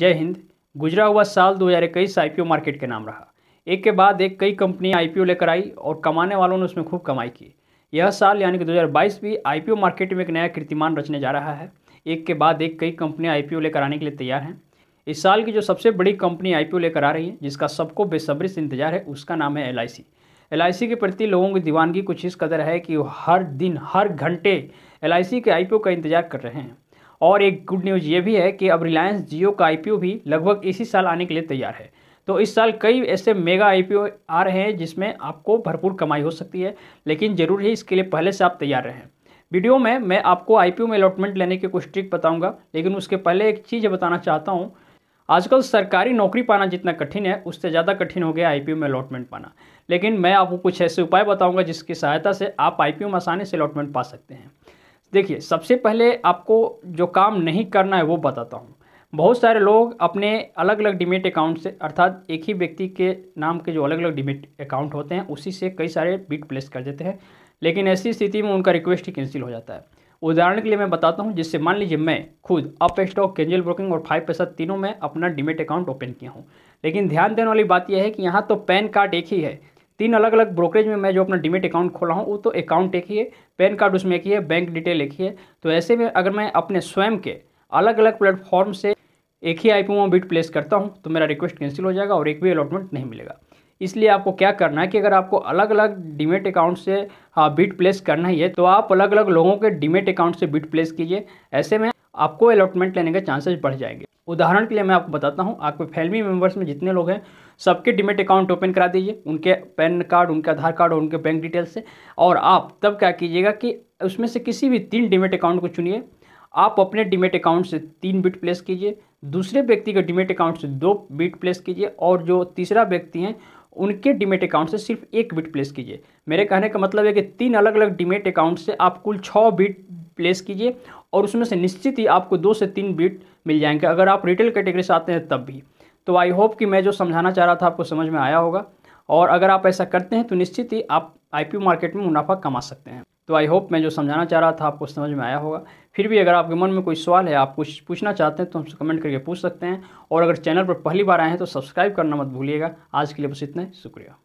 जय हिंद गुजरा हुआ साल 2021 आईपीओ मार्केट के नाम रहा एक के बाद एक कई कंपनियां आईपीओ लेकर आई और कमाने वालों ने उसमें खूब कमाई की यह साल यानी कि 2022 भी आईपीओ मार्केट में एक नया कीर्तिमान रचने जा रहा है एक के बाद एक कई कंपनियां आईपीओ लेकर आने के लिए तैयार हैं इस साल की जो सबसे बड़ी कंपनी आईपीओ लेकर आ रही है जिसका सबको बेसब्री से इंतजार है उसका नाम है एलआईसी एलआईसी के प्रति लोगों की दीवानगी कुछ इस कदर है कि वो हर दिन हर घंटे एलआईसी के आईपीओ का इंतजार कर रहे हैं और एक गुड न्यूज़ ये भी है कि अब रिलायंस जियो का आई भी लगभग इसी साल आने के लिए तैयार है तो इस साल कई ऐसे मेगा आई आ रहे हैं जिसमें आपको भरपूर कमाई हो सकती है लेकिन ज़रूर ही इसके लिए पहले से आप तैयार रहें वीडियो में मैं आपको आई में अलॉटमेंट लेने के कुछ ट्रिक बताऊंगा लेकिन उसके पहले एक चीज़ बताना चाहता हूं आजकल सरकारी नौकरी पाना जितना कठिन है उससे ज़्यादा कठिन हो गया आई में अलॉटमेंट पाना लेकिन मैं आपको कुछ ऐसे उपाय बताऊँगा जिसकी सहायता से आप आई में आसानी से अलॉटमेंट पा सकते हैं देखिए सबसे पहले आपको जो काम नहीं करना है वो बताता हूँ बहुत सारे लोग अपने अलग अलग डिमेट अकाउंट से अर्थात एक ही व्यक्ति के नाम के जो अलग अलग डिमेट अकाउंट होते हैं उसी से कई सारे बिट प्लेस कर देते हैं लेकिन ऐसी स्थिति में उनका रिक्वेस्ट ही कैंसिल हो जाता है उदाहरण के लिए मैं बताता हूँ जिससे मान लीजिए मैं खुद अप स्टॉक केंजल ब्रोकिंग और फाइव पैसा तीनों में अपना डिमेट अकाउंट ओपन किया हूँ लेकिन ध्यान देने वाली बात यह है कि यहाँ तो पैन कार्ड एक ही है तीन अलग अलग ब्रोकरेज में मैं जो अपना डिमेट अकाउंट खोला हूँ वो तो अकाउंट एक ही है पैन कार्ड उसमें एक ही है बैंक डिटेल एक ही है तो ऐसे में अगर मैं अपने स्वयं के अलग अलग प्लेटफॉर्म से एक ही आई पी बिट प्लेस करता हूँ तो मेरा रिक्वेस्ट कैंसिल हो जाएगा और एक भी अलॉटमेंट नहीं मिलेगा इसलिए आपको क्या करना है कि अगर आपको अलग अलग डिमेट अकाउंट से हाँ बिट प्लेस करना ही है तो आप अलग अलग लोगों के डिमेट अकाउंट से बिट प्लेस कीजिए ऐसे में आपको अलॉटमेंट लेने के चांसेस बढ़ जाएंगे उदाहरण के लिए मैं आपको बताता हूँ आपके फैमिली मेम्बर्स में जितने लोग हैं सबके डिमेट अकाउंट ओपन करा दीजिए उनके पैन कार्ड उनके आधार कार्ड और उनके बैंक डिटेल्स से और आप तब क्या कीजिएगा कि उसमें से किसी भी तीन डिमेट अकाउंट को चुनिए आप अपने डिमेट अकाउंट से तीन बिट प्लेस कीजिए दूसरे व्यक्ति के डिमेट अकाउंट से दो बिट प्लेस कीजिए और जो तीसरा व्यक्ति हैं उनके डिमेट अकाउंट से सिर्फ एक बिट प्लेस कीजिए मेरे कहने का मतलब है कि तीन अलग अलग डिमेट अकाउंट से आप कुल छः बिट प्लेस कीजिए और उसमें से निश्चित ही आपको दो से तीन बिट मिल जाएंगे अगर आप रिटेल कैटेगरी से आते हैं तब भी तो आई होप कि मैं जो समझाना चाह रहा था आपको समझ में आया होगा और अगर आप ऐसा करते हैं तो निश्चित ही आप आई मार्केट में मुनाफा कमा सकते हैं तो आई होप मैं जो समझाना चाह रहा था आपको समझ में आया होगा फिर भी अगर आपके मन में कोई सवाल है आप कुछ पूछना चाहते हैं तो हमसे कमेंट करके पूछ सकते हैं और अगर चैनल पर पहली बार आए हैं तो सब्सक्राइब करना मत भूलिएगा आज के लिए बस इतना शुक्रिया